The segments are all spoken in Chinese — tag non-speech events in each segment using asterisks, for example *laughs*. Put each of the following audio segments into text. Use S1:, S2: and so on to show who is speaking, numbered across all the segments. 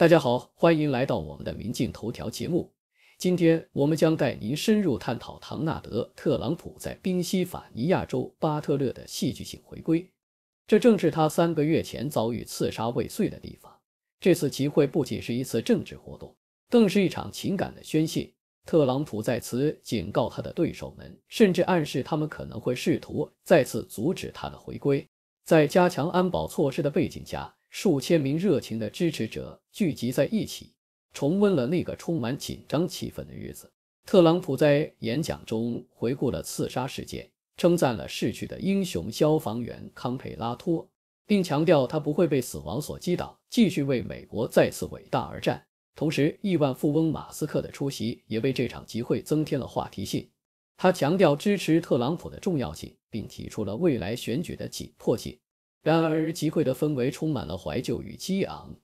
S1: 大家好，欢迎来到我们的《民进头条》节目。今天，我们将带您深入探讨唐纳德·特朗普在宾夕法尼亚州巴特勒的戏剧性回归，这正是他三个月前遭遇刺杀未遂的地方。这次集会不仅是一次政治活动，更是一场情感的宣泄。特朗普在此警告他的对手们，甚至暗示他们可能会试图再次阻止他的回归。在加强安保措施的背景下。数千名热情的支持者聚集在一起，重温了那个充满紧张气氛的日子。特朗普在演讲中回顾了刺杀事件，称赞了逝去的英雄消防员康佩拉托，并强调他不会被死亡所击倒，继续为美国再次伟大而战。同时，亿万富翁马斯克的出席也为这场集会增添了话题性。他强调支持特朗普的重要性，并提出了未来选举的紧迫性。然而，集会的氛围充满了怀旧与激昂，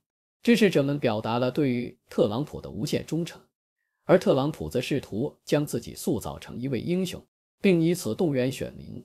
S1: 支持者们表达了对于特朗普的无限忠诚，而特朗普则试图将自己塑造成一位英雄，并以此动员选民。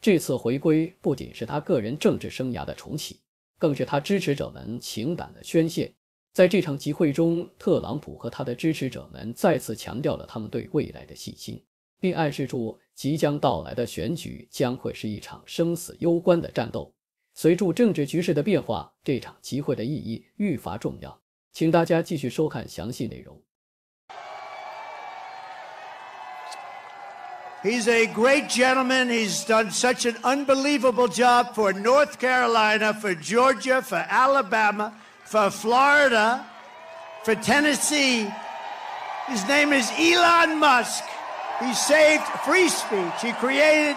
S1: 这次回归不仅是他个人政治生涯的重启，更是他支持者们情感的宣泄。在这场集会中，特朗普和他的支持者们再次强调了他们对未来的信心，并暗示出即将到来的选举将会是一场生死攸关的战斗。随着政治局势的变化，这场集会的意义愈发重要。请大家继续收看详细内容。He's a great gentleman. He's done such an unbelievable job
S2: for North Carolina, for Georgia, for Alabama, for Florida, for Tennessee. His name is Elon Musk. He saved free speech. He created.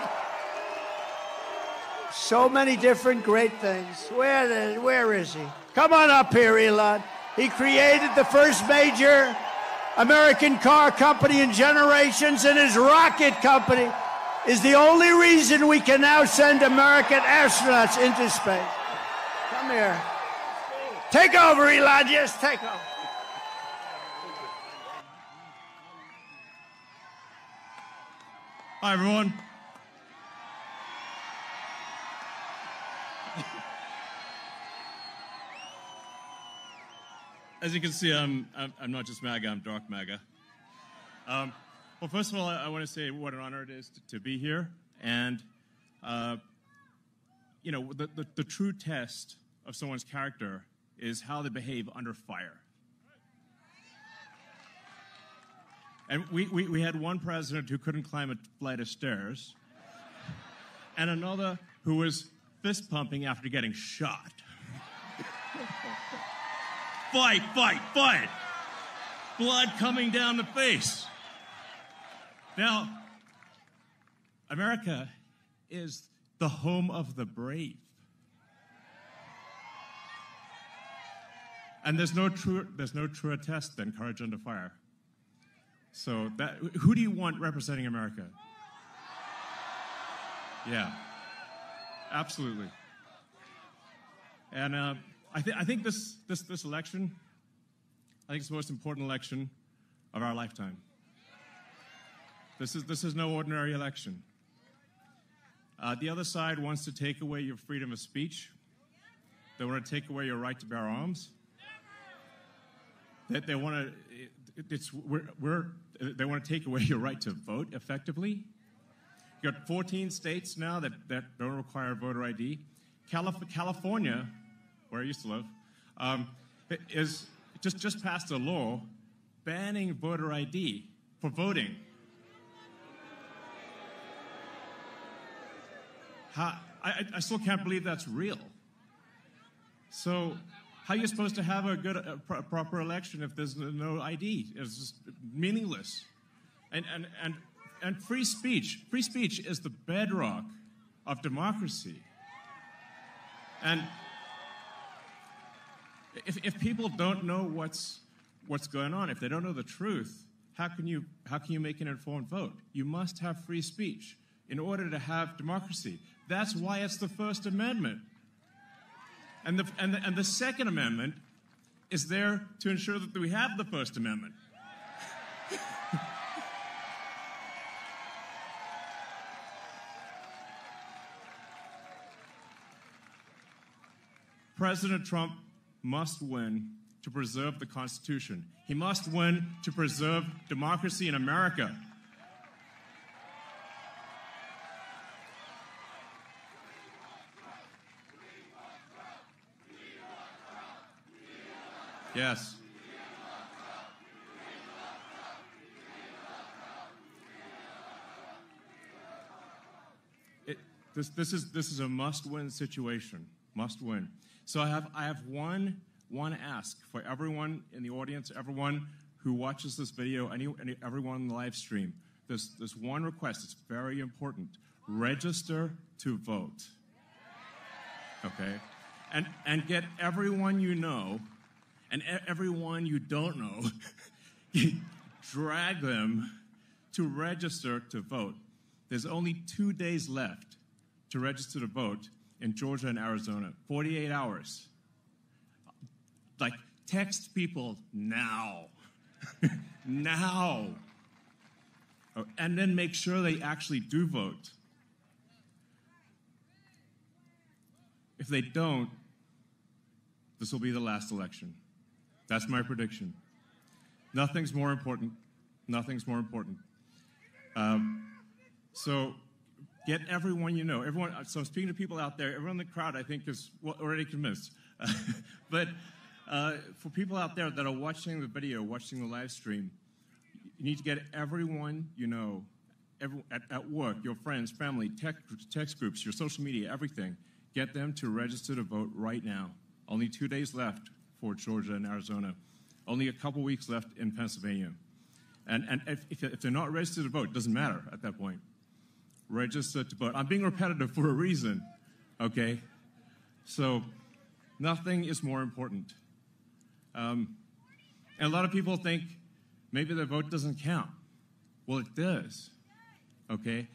S2: So many different great things.
S1: Where, where is he?
S2: Come on up here, Elon. He created the first major American car company in generations, and his rocket company is the only reason we can now send American astronauts into space. Come here. Take over, Elon. Yes, take over. Hi, everyone. as you can see, I'm, I'm, not just MAGA, I'm Dark MAGA. Um, well, first of all, I, I want to say what an honor it is to, to be here. And, uh, you know, the, the, the, true test of someone's character is how they behave under fire. And we, we, we had one president who couldn't climb a flight of stairs, and another who was fist pumping after getting shot.
S1: *laughs*
S2: fight, fight, fight. Blood coming down the face. Now, America is the home of the brave. And there's no true, there's no truer test than courage under fire. So that, who do you want representing America? Yeah, absolutely. And uh, I, th- I think this, this, this election, I think it's the most important election of our lifetime. This is, this is no ordinary election. Uh, the other side wants to take away your freedom of speech. They want to take away your right to bear arms. They, they want to, it, it's, we're, we're, they want to take away your right to vote effectively. You've got 14 states now that, that don't require voter ID. Calif- California where I used to live, um, is just, just passed a law banning voter ID for voting. How, I, I still can't believe that's real. So, how are you supposed to have a good, a proper election if there's no ID? It's just meaningless. And, and, and, and free speech, free speech is the bedrock of democracy. And if, if people don't know what's, what's going on, if they don't know the truth, how can, you, how can you make an informed vote? You must have free speech in order to have democracy. That's why it's the First Amendment. And the, and the, and the Second Amendment is there to ensure that we have the First Amendment. *laughs* President Trump must win to preserve the Constitution. He must win to preserve democracy in America. Yes. this, this, is, this is a must win situation. Must win. So I have, I have one, one ask for everyone in the audience, everyone who watches this video, any, any, everyone on the live stream. There's, there's one request, it's very important. Register to vote. Okay? And, and get everyone you know and everyone you don't know, *laughs* drag them to register to vote. There's only two days left to register to vote in Georgia and Arizona. 48 hours. Like, text people now. *laughs* now. And then make sure they actually do vote. If they don't, this will be the last election. That's my prediction. Nothing's more important. Nothing's more important. Um, so Get everyone you know. Everyone. So I'm speaking to people out there. Everyone in the crowd, I think, is already convinced. *laughs* but uh, for people out there that are watching the video, watching the live stream, you need to get everyone you know, every, at, at, work, your friends, family, tech, text groups, your social media, everything. Get them to register to vote right now. Only two days left for Georgia and Arizona. Only a couple weeks left in Pennsylvania. And, and if, if they're not registered to vote, it doesn't matter at that point register to vote. I'm being repetitive for a reason, okay? So nothing is more important. Um, and a lot of people think maybe their vote doesn't count. Well, it does, okay?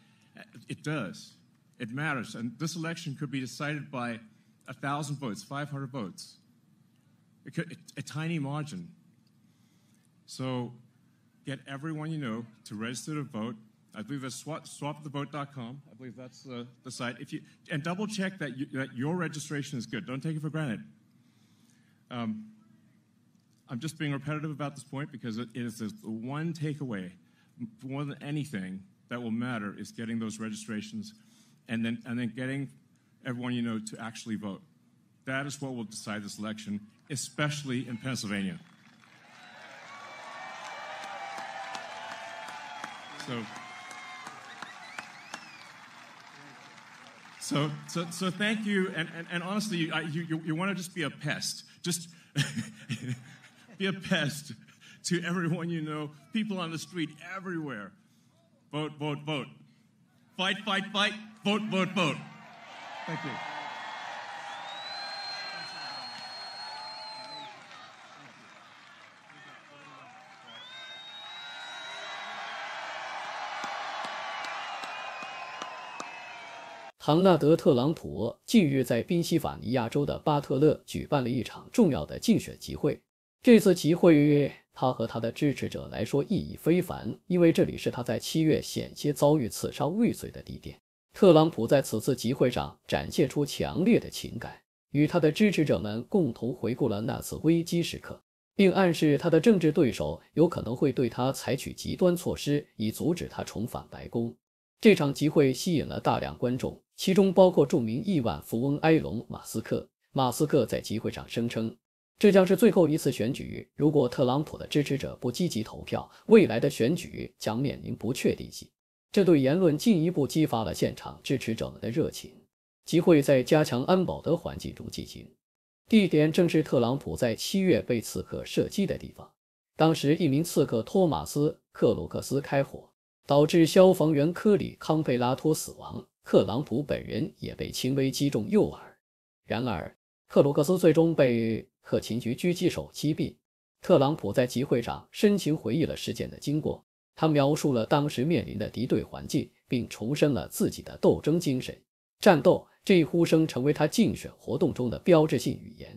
S2: It does. It matters. And this election could be decided by a 1,000 votes, 500 votes, it could, it, a tiny margin. So get everyone you know to register to vote I believe it's swap, swapthevote.com. I believe that's the, the site. If you, and double check that, you, that your registration is good. Don't take it for granted. Um, I'm just being repetitive about this point because it is the one takeaway, more than anything, that will matter is getting those registrations and then, and then getting everyone you know to actually vote. That is what will decide this election, especially in Pennsylvania. So. So, so, so thank you. And, and, and honestly, I, you, you, you want to just be a pest. Just *laughs* be a pest to everyone you know, people on the street everywhere. Vote, vote, vote. Fight, fight, fight. Vote, vote, vote. Thank you.
S1: 唐纳德·特朗普近日在宾夕法尼亚州的巴特勒举办了一场重要的竞选集会。这次集会于他和他的支持者来说意义非凡，因为这里是他在七月险些遭遇刺杀未遂的地点。特朗普在此次集会上展现出强烈的情感，与他的支持者们共同回顾了那次危机时刻，并暗示他的政治对手有可能会对他采取极端措施以阻止他重返白宫。这场集会吸引了大量观众。其中包括著名亿万富翁埃隆·马斯克。马斯克在集会上声称，这将是最后一次选举。如果特朗普的支持者不积极投票，未来的选举将面临不确定性。这对言论进一步激发了现场支持者们的热情。集会在加强安保的环境中进行，地点正是特朗普在七月被刺客射击的地方。当时，一名刺客托马斯·克鲁克斯开火，导致消防员科里·康贝拉托死亡。特朗普本人也被轻微击中右耳，然而克鲁克斯最终被特勤局狙击手击毙。特朗普在集会上深情回忆了事件的经过，他描述了当时面临的敌对环境，并重申了自己的斗争精神。战斗这一呼声成为他竞选活动中的标志性语言。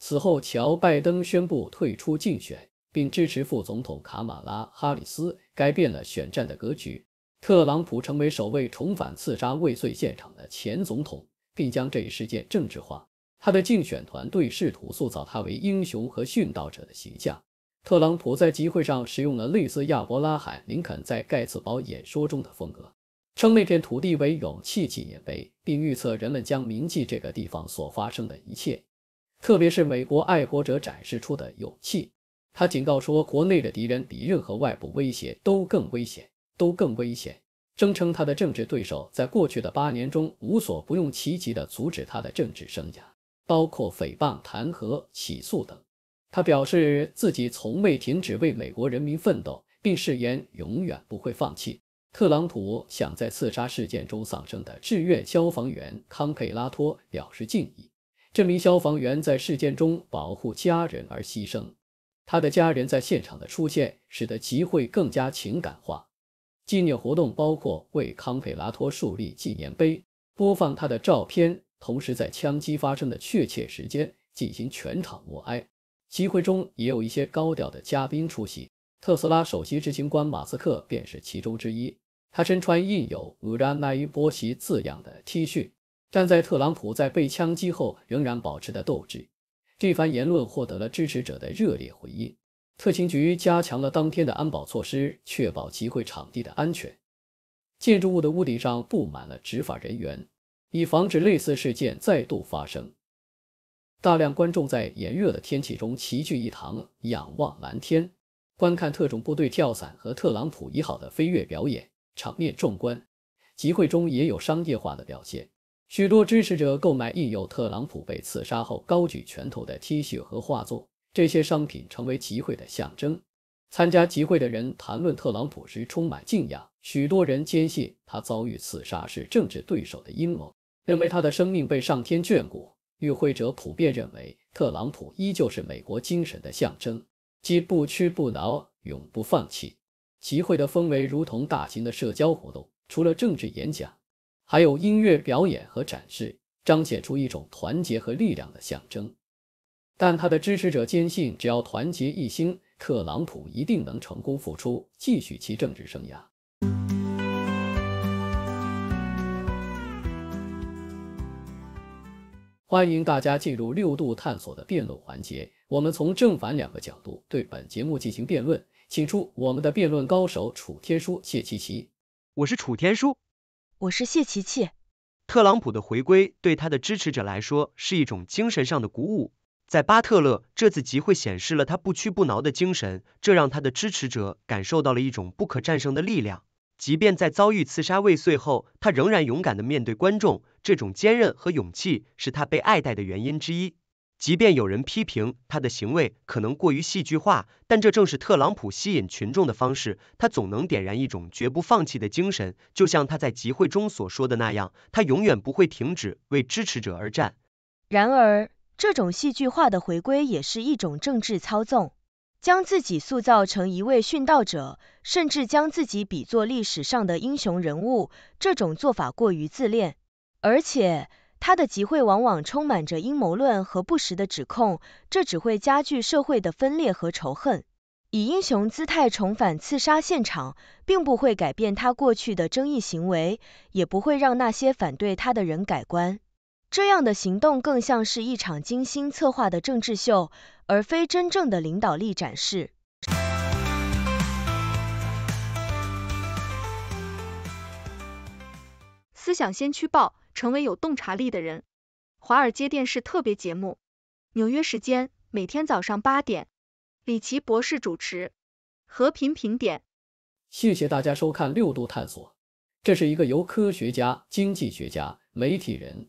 S1: 此后，乔·拜登宣布退出竞选，并支持副总统卡马拉·哈里斯，改变了选战的格局。特朗普成为首位重返刺杀未遂现场的前总统，并将这一事件政治化。他的竞选团队试图塑造他为英雄和殉道者的形象。特朗普在集会上使用了类似亚伯拉罕·林肯在盖茨堡演说中的风格，称那片土地为勇气纪念碑，并预测人们将铭记这个地方所发生的一切，特别是美国爱国者展示出的勇气。他警告说，国内的敌人比任何外部威胁都更危险。都更危险。声称他的政治对手在过去的八年中无所不用其极地阻止他的政治生涯，包括诽谤、弹劾、起诉等。他表示自己从未停止为美国人民奋斗，并誓言永远不会放弃。特朗普想在刺杀事件中丧生的志愿消防员康佩拉托表示敬意。这名消防员在事件中保护家人而牺牲，他的家人在现场的出现使得集会更加情感化。纪念活动包括为康佩拉托树立纪念碑、播放他的照片，同时在枪击发生的确切时间进行全场默哀。集会中也有一些高调的嘉宾出席，特斯拉首席执行官马斯克便是其中之一。他身穿印有乌拉那伊波奇”字样的 T 恤，站在特朗普在被枪击后仍然保持的斗志。这番言论获得了支持者的热烈回应。特勤局加强了当天的安保措施，确保集会场地的安全。建筑物的屋顶上布满了执法人员，以防止类似事件再度发生。大量观众在炎热的天气中齐聚一堂，仰望蓝天，观看特种部队跳伞和特朗普一号的飞跃表演，场面壮观。集会中也有商业化的表现，许多支持者购买印有特朗普被刺杀后高举拳头的 T 恤和画作。这些商品成为集会的象征。参加集会的人谈论特朗普时充满敬仰，许多人坚信他遭遇刺杀是政治对手的阴谋，认为他的生命被上天眷顾。与会者普遍认为，特朗普依旧是美国精神的象征，即不屈不挠、永不放弃。集会的氛围如同大型的社交活动，除了政治演讲，还有音乐表演和展示，彰显出一种团结和力量的象征。但他的支持者坚信，只要团结一心，特朗普一定能成功复出，继续其政治生涯。欢迎大家进入六度探索的辩论环节，我们从正反两个角度对本节目进行辩论。请出我们的辩论高手楚天舒、谢琪琪。我是楚天舒，我是谢琪琪。特朗普的回归对他的支持者来说是一种精神上的鼓舞。在巴特勒这次集会显示了他不屈不挠的精神，这让他的支持者感受到了一种不可战胜的力量。即便在遭遇刺杀未遂后，他仍然勇敢的面对观众，这种坚韧和勇气是他被爱戴的原因之一。即便有人批评他的行为可能过于戏剧化，但这正是特朗普吸引群众的方式。他总能点燃一种绝不放弃的精神，就像他在集会中所说的那样，他永远不会停止为支持者而战。然而，这种戏剧化的回归也是一种政治操纵，将自己塑造成一位殉道者，甚至将自己比作历史上的英雄人物。这种做法过于自恋，而且他的集会往往充满着阴谋论和不实的指控，这只会加剧社会的分裂和仇恨。以英雄姿态重返刺杀现场，并不会改变他过去的争议行为，也不会让那些反对他的人改观。这样的行动更像是一场精心策划的政治秀，而非真正的领导力展示。思想先驱报，成为有洞察力的人。华尔街电视特别节目，纽约时间每天早上八点，李奇博士主持。和平评点。谢谢大家收看六度探索。这是一个由科学家、经济学家、媒体人。